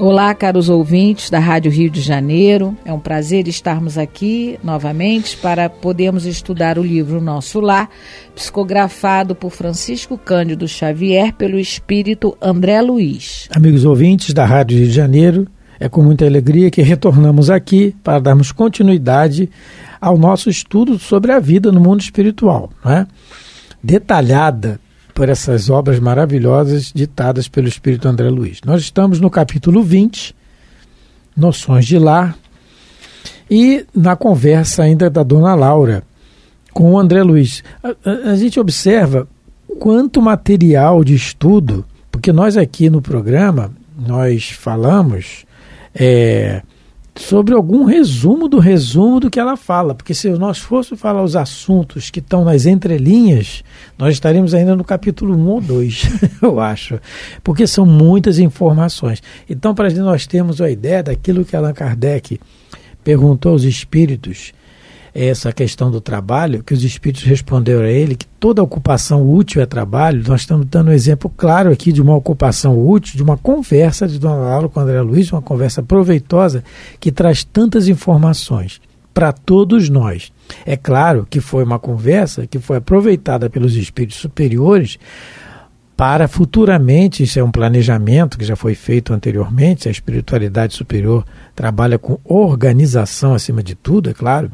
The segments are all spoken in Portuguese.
Olá, caros ouvintes da Rádio Rio de Janeiro. É um prazer estarmos aqui novamente para podermos estudar o livro Nosso Lar, psicografado por Francisco Cândido Xavier pelo espírito André Luiz. Amigos ouvintes da Rádio Rio de Janeiro, é com muita alegria que retornamos aqui para darmos continuidade ao nosso estudo sobre a vida no mundo espiritual, não é? detalhada por essas obras maravilhosas ditadas pelo Espírito André Luiz. Nós estamos no capítulo 20, Noções de Lar, e na conversa ainda da dona Laura com o André Luiz. A, a, a gente observa quanto material de estudo, porque nós aqui no programa, nós falamos. É, sobre algum resumo do resumo do que ela fala, porque se nós fôssemos falar os assuntos que estão nas entrelinhas, nós estaremos ainda no capítulo 1 ou 2, eu acho, porque são muitas informações. Então, para nós termos a ideia daquilo que Allan Kardec perguntou aos espíritos essa questão do trabalho, que os espíritos responderam a ele que toda ocupação útil é trabalho. Nós estamos dando um exemplo claro aqui de uma ocupação útil, de uma conversa de Dona Laura com André Luiz, uma conversa proveitosa que traz tantas informações para todos nós. É claro que foi uma conversa que foi aproveitada pelos espíritos superiores para futuramente, isso é um planejamento que já foi feito anteriormente, a espiritualidade superior trabalha com organização acima de tudo, é claro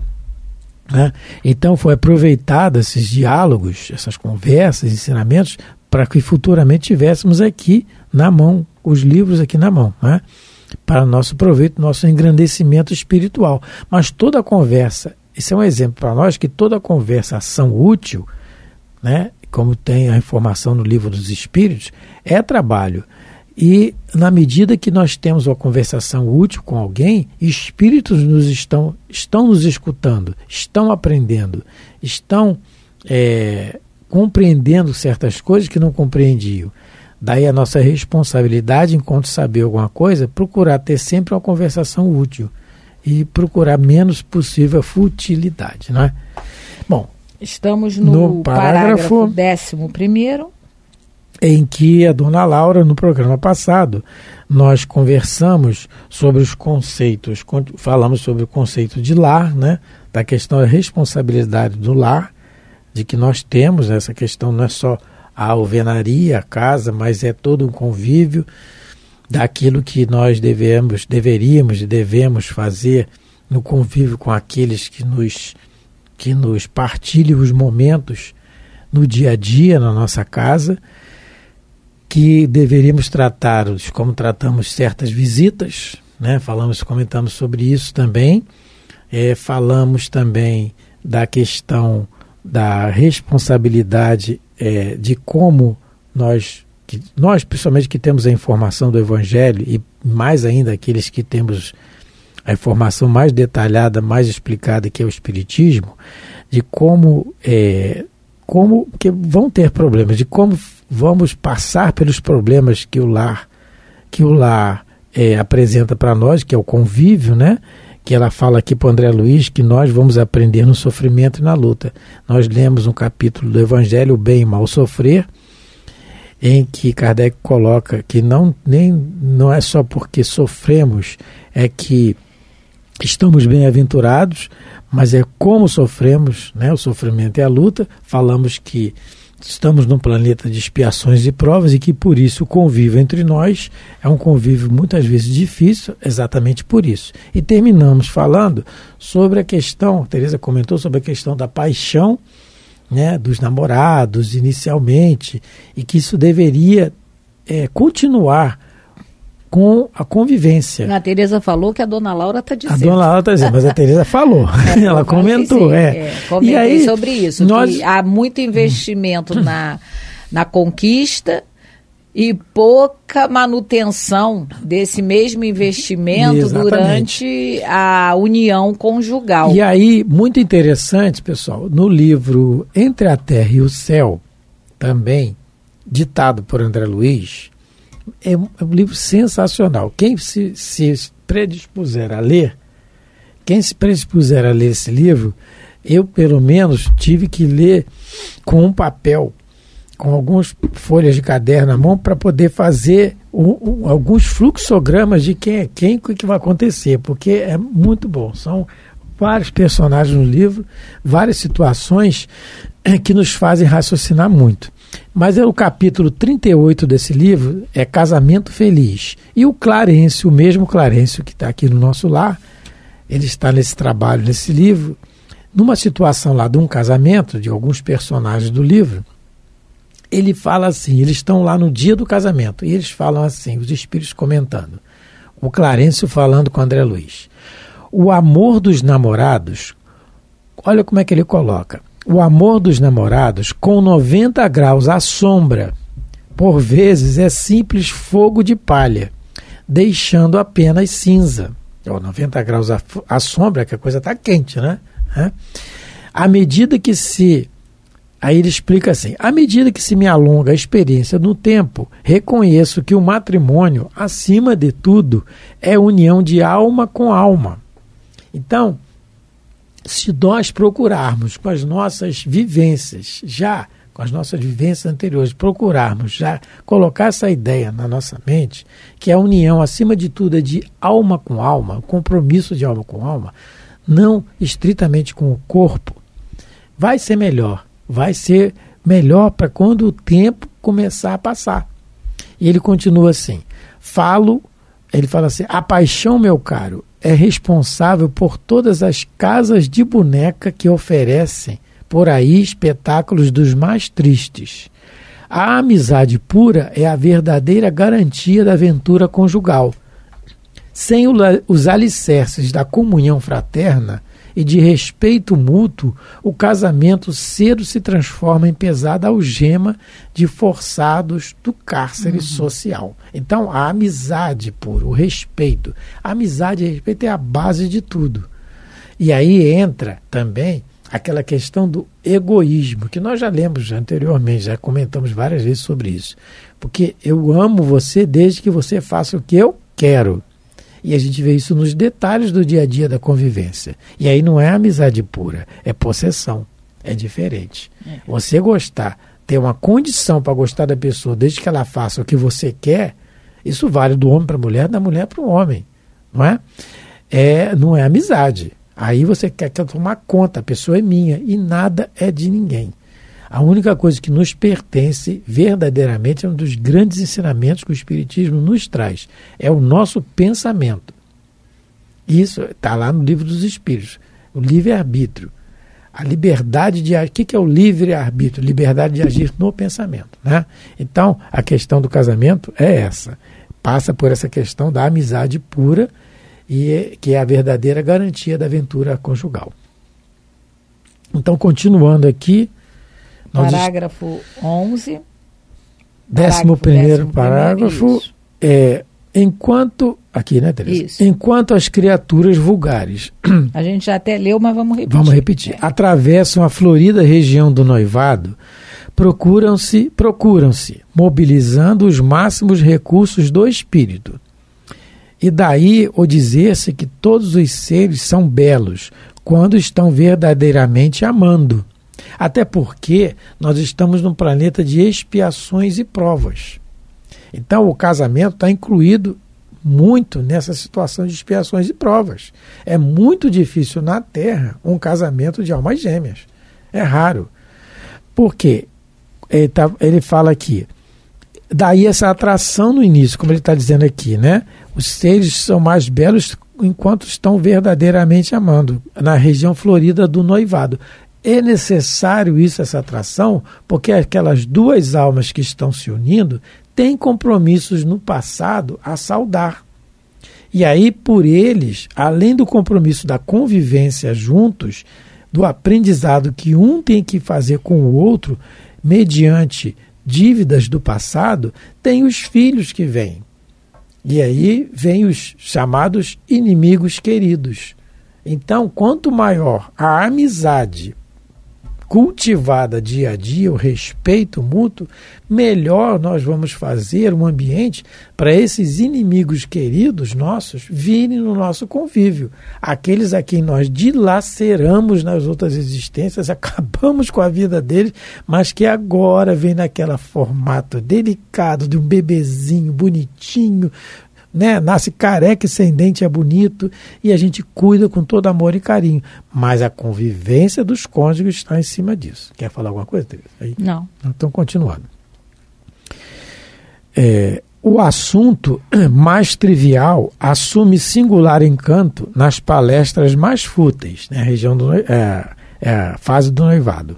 né? Então foi aproveitado esses diálogos, essas conversas, ensinamentos, para que futuramente tivéssemos aqui na mão, os livros aqui na mão, né? para nosso proveito, nosso engrandecimento espiritual. Mas toda conversa, esse é um exemplo para nós que toda conversação útil, né? como tem a informação no livro dos Espíritos, é trabalho. E na medida que nós temos uma conversação útil com alguém, espíritos nos estão, estão nos escutando, estão aprendendo, estão é, compreendendo certas coisas que não compreendiam. Daí a nossa responsabilidade, enquanto saber alguma coisa, procurar ter sempre uma conversação útil e procurar menos possível a futilidade. Né? Bom, estamos no, no parágrafo, parágrafo décimo primeiro em que a dona Laura, no programa passado, nós conversamos sobre os conceitos, falamos sobre o conceito de lar, né? da questão da responsabilidade do lar, de que nós temos essa questão, não é só a alvenaria, a casa, mas é todo um convívio daquilo que nós devemos, deveríamos e devemos fazer no convívio com aqueles que nos, que nos partilham os momentos no dia a dia na nossa casa que deveríamos tratá-los como tratamos certas visitas, né? Falamos, comentamos sobre isso também. É, falamos também da questão da responsabilidade é, de como nós, que, nós, principalmente que temos a informação do Evangelho e mais ainda aqueles que temos a informação mais detalhada, mais explicada que é o Espiritismo, de como é, como que vão ter problemas, de como vamos passar pelos problemas que o lar que o lar é, apresenta para nós, que é o convívio, né? Que ela fala aqui para André Luiz que nós vamos aprender no sofrimento e na luta. Nós lemos um capítulo do Evangelho, o bem e mal sofrer, em que Kardec coloca que não, nem, não é só porque sofremos é que estamos bem-aventurados, mas é como sofremos, né? O sofrimento e a luta. Falamos que estamos num planeta de expiações e provas e que por isso o convívio entre nós é um convívio muitas vezes difícil, exatamente por isso. E terminamos falando sobre a questão, Teresa comentou sobre a questão da paixão, né, dos namorados inicialmente e que isso deveria é, continuar com a convivência. A Tereza falou que a dona Laura está dizendo. A dona Laura está dizendo, mas a Tereza falou. É, ela comentou, sim, é. é. Comentei e aí, sobre isso, nós... há muito investimento na, na conquista e pouca manutenção desse mesmo investimento Exatamente. durante a união conjugal. E aí, muito interessante, pessoal, no livro Entre a Terra e o Céu, também, ditado por André Luiz, é um, é um livro sensacional. Quem se, se predispuser a ler, quem se predispuser a ler esse livro, eu pelo menos tive que ler com um papel, com algumas folhas de caderno na mão para poder fazer um, um, alguns fluxogramas de quem é quem e o que vai acontecer, porque é muito bom. São vários personagens no livro, várias situações eh, que nos fazem raciocinar muito. Mas é o capítulo 38 desse livro é Casamento Feliz. E o Clarencio, o mesmo Clarencio que está aqui no nosso lar, ele está nesse trabalho, nesse livro, numa situação lá de um casamento, de alguns personagens do livro, ele fala assim: eles estão lá no dia do casamento, e eles falam assim, os espíritos comentando. O Clarencio falando com André Luiz. O amor dos namorados, olha como é que ele coloca o amor dos namorados com 90 graus à sombra. Por vezes é simples fogo de palha, deixando apenas cinza. Ou 90 graus à, à sombra, que a coisa está quente, né? É. À medida que se. Aí ele explica assim: à medida que se me alonga a experiência no tempo, reconheço que o matrimônio, acima de tudo, é união de alma com alma. Então, se nós procurarmos com as nossas vivências, já com as nossas vivências anteriores, procurarmos já colocar essa ideia na nossa mente, que a união, acima de tudo, é de alma com alma, o compromisso de alma com alma, não estritamente com o corpo, vai ser melhor. Vai ser melhor para quando o tempo começar a passar. E ele continua assim: falo, ele fala assim: a paixão, meu caro, é responsável por todas as casas de boneca que oferecem por aí espetáculos dos mais tristes. A amizade pura é a verdadeira garantia da aventura conjugal. Sem os alicerces da comunhão fraterna, e de respeito mútuo, o casamento cedo se transforma em pesada algema de forçados do cárcere uhum. social. Então, a amizade pura, o respeito. A amizade e respeito é a base de tudo. E aí entra também aquela questão do egoísmo, que nós já lemos anteriormente, já comentamos várias vezes sobre isso. Porque eu amo você desde que você faça o que eu quero. E a gente vê isso nos detalhes do dia a dia da convivência. E aí não é amizade pura, é possessão. É diferente. É. Você gostar, ter uma condição para gostar da pessoa, desde que ela faça o que você quer, isso vale do homem para a mulher, da mulher para o homem. Não é? é? Não é amizade. Aí você quer, quer tomar conta, a pessoa é minha e nada é de ninguém. A única coisa que nos pertence verdadeiramente é um dos grandes ensinamentos que o Espiritismo nos traz. É o nosso pensamento. Isso está lá no livro dos Espíritos, o livre-arbítrio. A liberdade de agir. O que é o livre-arbítrio? Liberdade de agir no pensamento. Né? Então, a questão do casamento é essa. Passa por essa questão da amizade pura, e que é a verdadeira garantia da aventura conjugal. Então, continuando aqui, Parágrafo 11. Décimo primeiro parágrafo isso. é enquanto aqui, né, Teresa? Isso. Enquanto as criaturas vulgares. A gente já até leu, mas vamos repetir. Vamos repetir. É. Atravessam a florida região do noivado, procuram-se, procuram-se, mobilizando os máximos recursos do espírito. E daí o dizer-se que todos os seres são belos quando estão verdadeiramente amando até porque nós estamos num planeta de expiações e provas. Então o casamento está incluído muito nessa situação de expiações e provas. É muito difícil na Terra um casamento de almas gêmeas. É raro. porque Ele, tá, ele fala aqui. Daí essa atração no início, como ele está dizendo aqui, né? Os seres são mais belos enquanto estão verdadeiramente amando, na região florida do noivado. É necessário isso, essa atração, porque aquelas duas almas que estão se unindo têm compromissos no passado a saudar. E aí, por eles, além do compromisso da convivência juntos, do aprendizado que um tem que fazer com o outro, mediante dívidas do passado, tem os filhos que vêm. E aí vêm os chamados inimigos queridos. Então, quanto maior a amizade cultivada dia a dia, o respeito mútuo, melhor nós vamos fazer um ambiente para esses inimigos queridos nossos virem no nosso convívio. Aqueles a quem nós dilaceramos nas outras existências, acabamos com a vida deles, mas que agora vem naquela formato delicado de um bebezinho bonitinho, né? Nasce careca e sem dente é bonito e a gente cuida com todo amor e carinho. Mas a convivência dos cônjuges está em cima disso. Quer falar alguma coisa, Teresa? Aí? Não. Então, continuando. É, o assunto mais trivial assume singular encanto nas palestras mais fúteis, na né? região do, é, é, fase do noivado.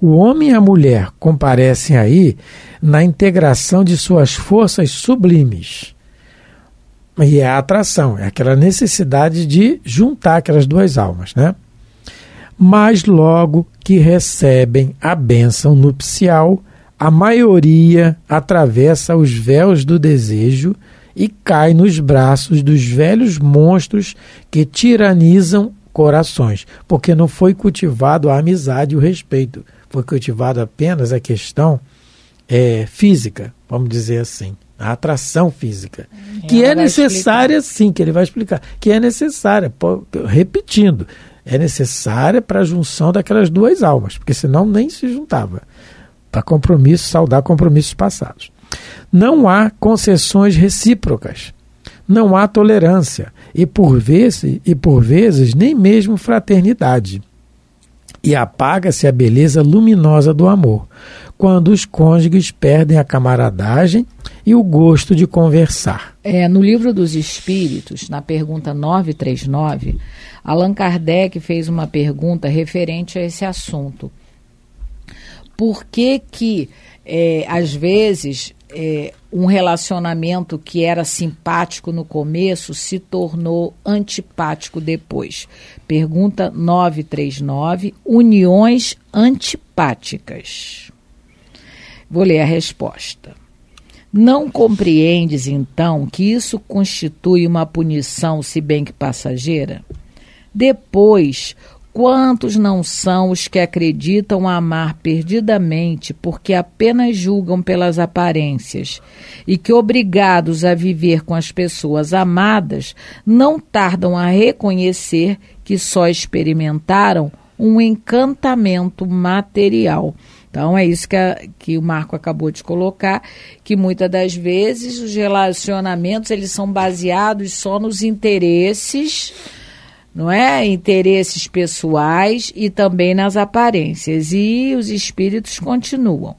O homem e a mulher comparecem aí na integração de suas forças sublimes e é a atração, é aquela necessidade de juntar aquelas duas almas, né? Mas logo que recebem a bênção nupcial, a maioria atravessa os véus do desejo e cai nos braços dos velhos monstros que tiranizam corações, porque não foi cultivado a amizade e o respeito, foi cultivado apenas a questão é, física, vamos dizer assim a atração física, e que é necessária, explicar. sim, que ele vai explicar, que é necessária, repetindo, é necessária para a junção daquelas duas almas, porque senão nem se juntava, para compromisso, saudar compromissos passados. Não há concessões recíprocas, não há tolerância e por vezes, e por vezes nem mesmo fraternidade. E apaga-se a beleza luminosa do amor, quando os cônjuges perdem a camaradagem e o gosto de conversar. É, no Livro dos Espíritos, na pergunta 939, Allan Kardec fez uma pergunta referente a esse assunto. Por que que, é, às vezes, é, um relacionamento que era simpático no começo se tornou antipático depois? Pergunta 939, uniões antipáticas. Vou ler a resposta. Não compreendes, então, que isso constitui uma punição, se bem que passageira? Depois, quantos não são os que acreditam amar perdidamente porque apenas julgam pelas aparências e que, obrigados a viver com as pessoas amadas, não tardam a reconhecer que só experimentaram um encantamento material então, é isso que, a, que o Marco acabou de colocar, que muitas das vezes os relacionamentos eles são baseados só nos interesses, não é? Interesses pessoais e também nas aparências. E os espíritos continuam.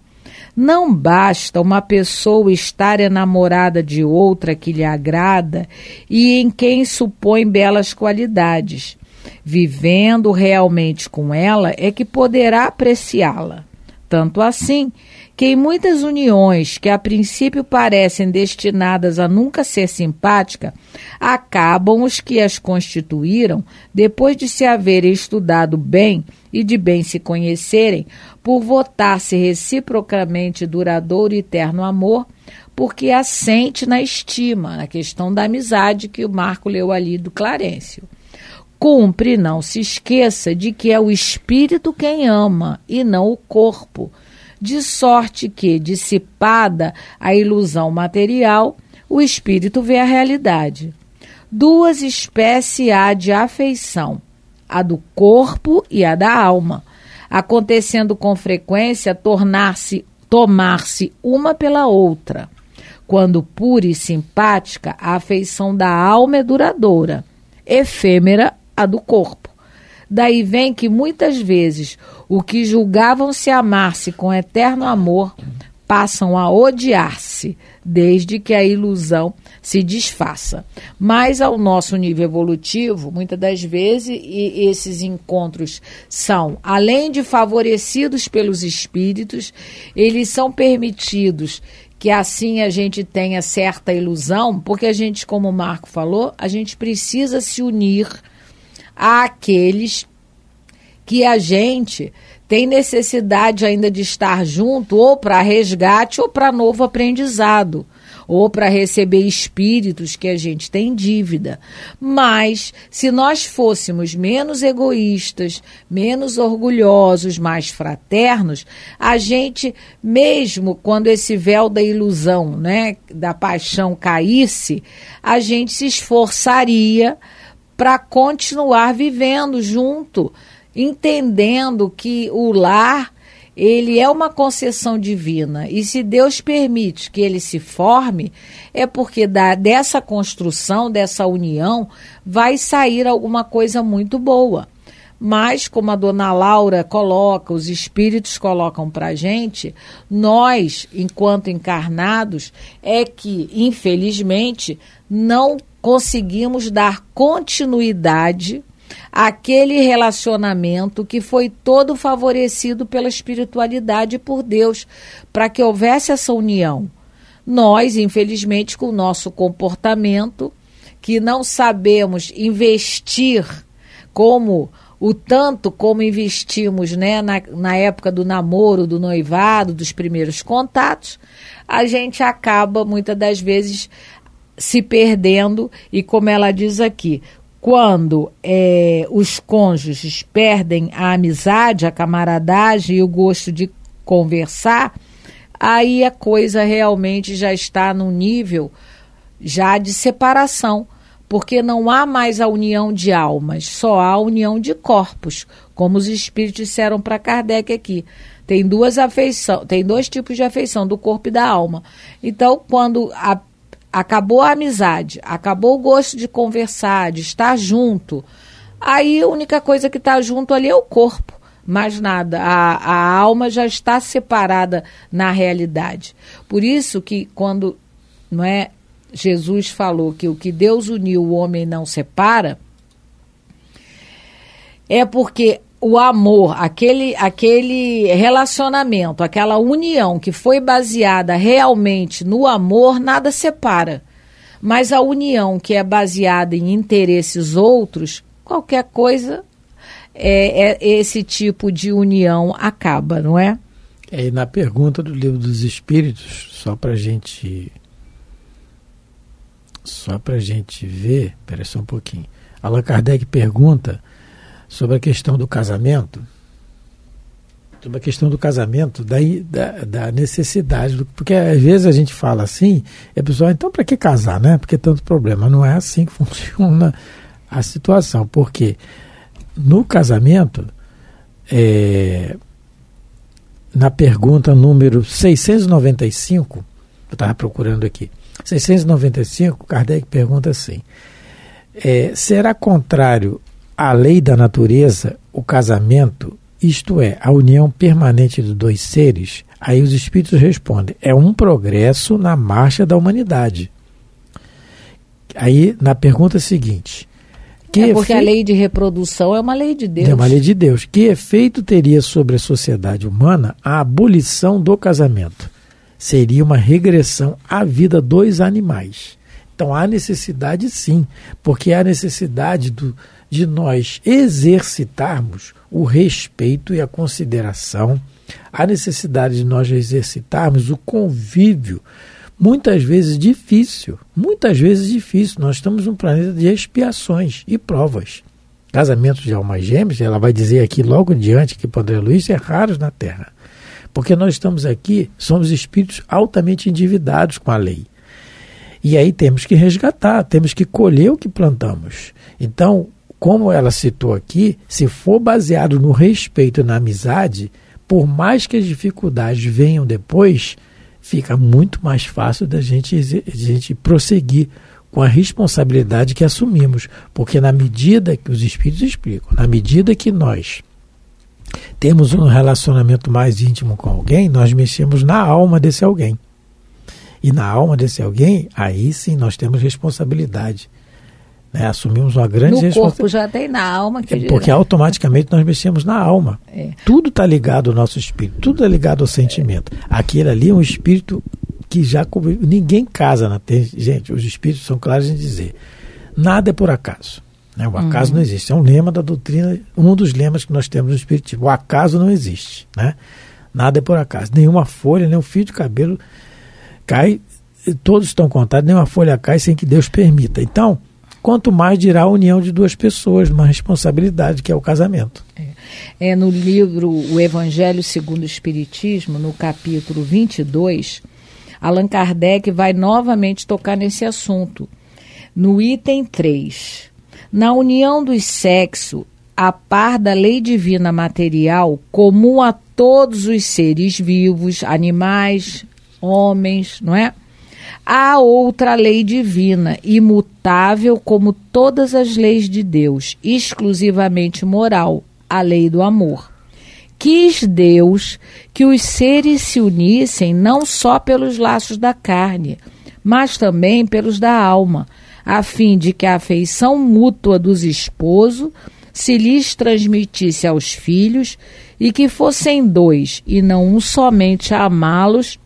Não basta uma pessoa estar enamorada de outra que lhe agrada e em quem supõe belas qualidades. Vivendo realmente com ela é que poderá apreciá-la. Tanto assim que em muitas uniões que a princípio parecem destinadas a nunca ser simpática, acabam os que as constituíram, depois de se haverem estudado bem e de bem se conhecerem, por votar-se reciprocamente duradouro e eterno amor, porque assente na estima, na questão da amizade que o Marco leu ali do Clarencio. Cumpre, não se esqueça de que é o espírito quem ama e não o corpo, de sorte que, dissipada a ilusão material, o espírito vê a realidade. Duas espécies há de afeição: a do corpo e a da alma, acontecendo com frequência tornar-se tomar-se uma pela outra. Quando pura e simpática, a afeição da alma é duradoura, efêmera a do corpo. Daí vem que muitas vezes o que julgavam-se amar-se com eterno amor passam a odiar-se, desde que a ilusão se desfaça. Mas ao nosso nível evolutivo, muitas das vezes esses encontros são, além de favorecidos pelos espíritos, eles são permitidos que assim a gente tenha certa ilusão, porque a gente, como o Marco falou, a gente precisa se unir àqueles que a gente tem necessidade ainda de estar junto ou para resgate ou para novo aprendizado ou para receber espíritos que a gente tem dívida. Mas se nós fôssemos menos egoístas, menos orgulhosos, mais fraternos, a gente mesmo quando esse véu da ilusão, né, da paixão caísse, a gente se esforçaria para continuar vivendo junto, entendendo que o lar ele é uma concessão divina e se Deus permite que ele se forme, é porque da, dessa construção, dessa união, vai sair alguma coisa muito boa. Mas, como a dona Laura coloca, os espíritos colocam para a gente, nós, enquanto encarnados, é que, infelizmente, não conseguimos dar continuidade àquele relacionamento que foi todo favorecido pela espiritualidade e por Deus, para que houvesse essa união. Nós, infelizmente, com o nosso comportamento, que não sabemos investir como o tanto como investimos né, na, na época do namoro, do noivado, dos primeiros contatos, a gente acaba muitas das vezes se perdendo e, como ela diz aqui, quando é, os cônjuges perdem a amizade, a camaradagem e o gosto de conversar, aí a coisa realmente já está num nível já de separação, porque não há mais a união de almas, só há a união de corpos, como os espíritos disseram para Kardec aqui. Tem duas afeição, tem dois tipos de afeição, do corpo e da alma. Então, quando a acabou a amizade, acabou o gosto de conversar, de estar junto. Aí a única coisa que está junto ali é o corpo, mais nada. A, a alma já está separada na realidade. Por isso que quando não é Jesus falou que o que Deus uniu o homem não separa, é porque o amor, aquele, aquele relacionamento, aquela união que foi baseada realmente no amor, nada separa. Mas a união que é baseada em interesses outros, qualquer coisa, é, é esse tipo de união acaba, não é? É, na pergunta do livro dos Espíritos, só para gente só para gente ver, espera só um pouquinho. Allan Kardec pergunta sobre a questão do casamento, sobre a questão do casamento, da, da, da necessidade, do, porque às vezes a gente fala assim, e a pessoa, então para que casar, né? Porque é tanto problema. Não é assim que funciona a situação, porque no casamento, é, na pergunta número 695, eu estava procurando aqui, 695, Kardec pergunta assim, é, será contrário a lei da natureza, o casamento, isto é, a união permanente de dois seres, aí os espíritos respondem: é um progresso na marcha da humanidade. Aí, na pergunta seguinte. Que é porque efe... a lei de reprodução é uma lei de Deus. É uma lei de Deus. Que efeito teria sobre a sociedade humana a abolição do casamento? Seria uma regressão à vida dos animais. Então há necessidade, sim, porque há necessidade do, de nós exercitarmos o respeito e a consideração, a necessidade de nós exercitarmos o convívio, muitas vezes difícil, muitas vezes difícil. Nós estamos num planeta de expiações e provas. Casamentos de almas gêmeas, ela vai dizer aqui logo diante que Padre Luiz é raros na Terra. Porque nós estamos aqui, somos espíritos altamente endividados com a lei. E aí temos que resgatar, temos que colher o que plantamos. Então, como ela citou aqui, se for baseado no respeito e na amizade, por mais que as dificuldades venham depois, fica muito mais fácil da gente, gente prosseguir com a responsabilidade que assumimos, porque na medida que os espíritos explicam, na medida que nós temos um relacionamento mais íntimo com alguém, nós mexemos na alma desse alguém. E na alma desse alguém, aí sim nós temos responsabilidade. Né? Assumimos uma grande no responsabilidade. corpo já tem na alma. Que é, porque né? automaticamente nós mexemos na alma. É. Tudo está ligado ao nosso espírito, tudo está é ligado ao sentimento. Aquele ali é um espírito que já... Ninguém casa. Na... gente, os espíritos são claros em dizer. Nada é por acaso. Né? O acaso uhum. não existe. É um lema da doutrina, um dos lemas que nós temos no Espiritismo. O acaso não existe. Né? Nada é por acaso. Nenhuma folha, nenhum fio de cabelo cai, todos estão contados, nenhuma folha cai sem que Deus permita. Então, quanto mais dirá a união de duas pessoas, uma responsabilidade que é o casamento. É, é no livro O Evangelho segundo o Espiritismo, no capítulo 22, Allan Kardec vai novamente tocar nesse assunto. No item 3, na união dos sexos, a par da lei divina material comum a todos os seres vivos, animais, homens, não é? Há outra lei divina, imutável como todas as leis de Deus, exclusivamente moral, a lei do amor. Quis Deus que os seres se unissem não só pelos laços da carne, mas também pelos da alma, a fim de que a afeição mútua dos esposos se lhes transmitisse aos filhos e que fossem dois e não um somente a amá-los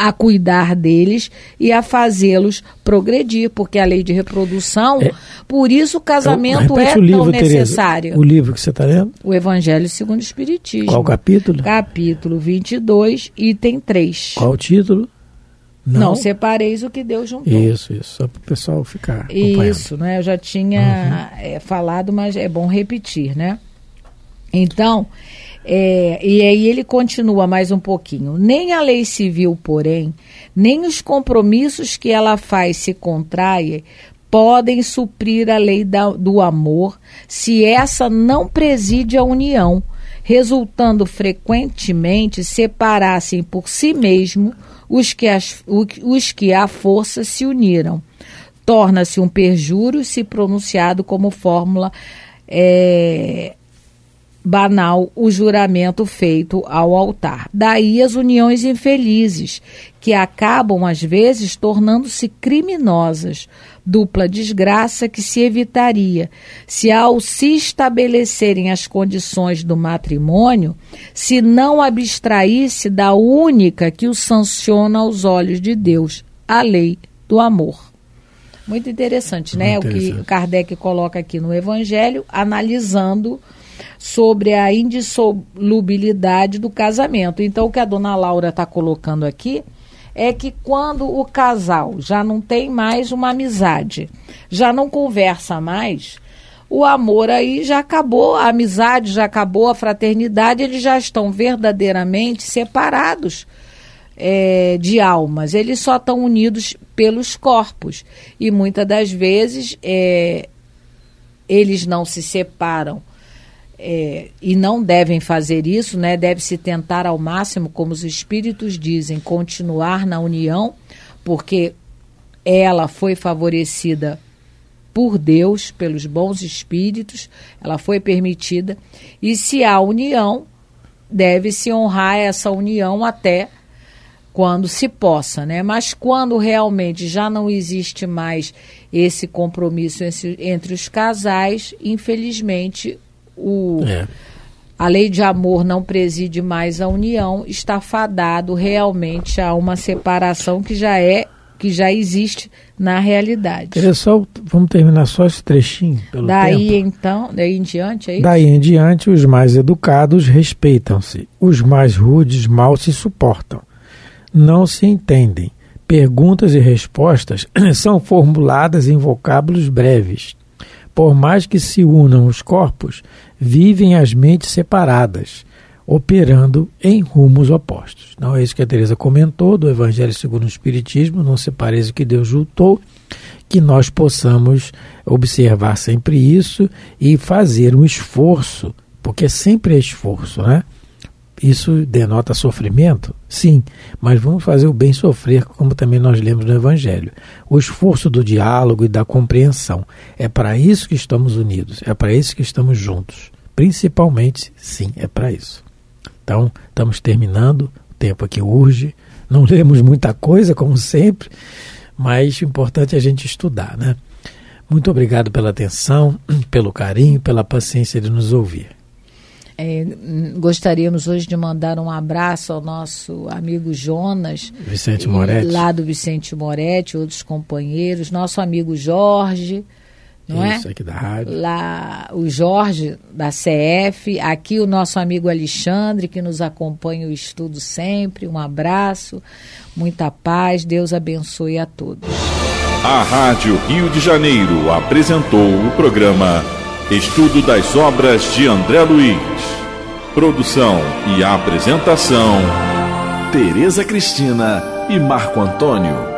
a cuidar deles e a fazê-los progredir, porque a lei de reprodução, é, por isso o casamento eu, então, é o livro, tão necessário. Tereza, o livro que você está lendo? O Evangelho segundo o Espiritismo. Qual capítulo? Capítulo 22, item 3. Qual o título? Não. não, separeis o que Deus juntou. Isso, isso, só para o pessoal ficar. Isso, né? Eu já tinha uhum. É, falado, mas é bom repetir, né? Então, é, e aí ele continua mais um pouquinho. Nem a lei civil, porém, nem os compromissos que ela faz se contraem podem suprir a lei da, do amor se essa não preside a união, resultando frequentemente separassem por si mesmo os que, as, os que à força se uniram. Torna-se um perjúrio se pronunciado como fórmula é, banal o juramento feito ao altar. Daí as uniões infelizes, que acabam às vezes tornando-se criminosas, dupla desgraça que se evitaria se ao se estabelecerem as condições do matrimônio, se não abstraísse da única que o sanciona aos olhos de Deus, a lei do amor. Muito interessante, né? Muito interessante. O que Kardec coloca aqui no Evangelho, analisando sobre a indissolubilidade do casamento. Então, o que a dona Laura está colocando aqui é que quando o casal já não tem mais uma amizade, já não conversa mais, o amor aí já acabou, a amizade já acabou, a fraternidade, eles já estão verdadeiramente separados. É, de almas, eles só estão unidos pelos corpos. E muitas das vezes é, eles não se separam é, e não devem fazer isso, né? Deve-se tentar ao máximo, como os espíritos dizem, continuar na união, porque ela foi favorecida por Deus, pelos bons espíritos, ela foi permitida. E se há união, deve-se honrar essa união até quando se possa, né? Mas quando realmente já não existe mais esse compromisso entre os casais, infelizmente o, é. a lei de amor não preside mais a união, está fadado realmente a uma separação que já é que já existe na realidade. só, vamos terminar só esse trechinho pelo Daí tempo. então, daí em diante, é isso? Daí em diante, os mais educados respeitam-se, os mais rudes mal se suportam, não se entendem. Perguntas e respostas são formuladas em vocábulos breves. Por mais que se unam os corpos, vivem as mentes separadas, operando em rumos opostos. Não é isso que a Teresa comentou do Evangelho segundo o Espiritismo, não se o que Deus juntou, que nós possamos observar sempre isso e fazer um esforço, porque sempre é esforço, né? Isso denota sofrimento? Sim, mas vamos fazer o bem sofrer, como também nós lemos no Evangelho. O esforço do diálogo e da compreensão. É para isso que estamos unidos, é para isso que estamos juntos. Principalmente, sim, é para isso. Então, estamos terminando, o tempo aqui urge, não lemos muita coisa, como sempre, mas o importante é a gente estudar, né? Muito obrigado pela atenção, pelo carinho, pela paciência de nos ouvir. É, gostaríamos hoje de mandar um abraço ao nosso amigo Jonas. Vicente Moretti. Lá do Vicente Moretti, outros companheiros. Nosso amigo Jorge. Não Isso, é? aqui da rádio. Lá o Jorge, da CF. Aqui o nosso amigo Alexandre, que nos acompanha o estudo sempre. Um abraço, muita paz. Deus abençoe a todos. A Rádio Rio de Janeiro apresentou o programa Estudo das Obras de André Luiz. Produção e apresentação: Tereza Cristina e Marco Antônio.